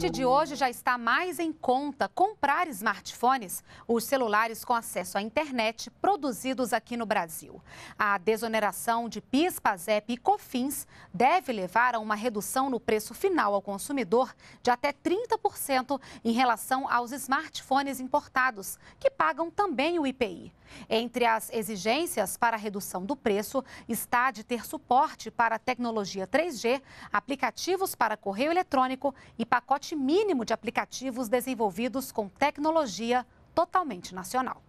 partir de hoje já está mais em conta comprar smartphones, os celulares com acesso à internet produzidos aqui no Brasil. A desoneração de PIS, PASEP e COFINS deve levar a uma redução no preço final ao consumidor de até 30% em relação aos smartphones importados, que pagam também o IPI. Entre as exigências para a redução do preço está de ter suporte para a tecnologia 3G, aplicativos para correio eletrônico e pacote mínimo de aplicativos desenvolvidos com tecnologia totalmente nacional.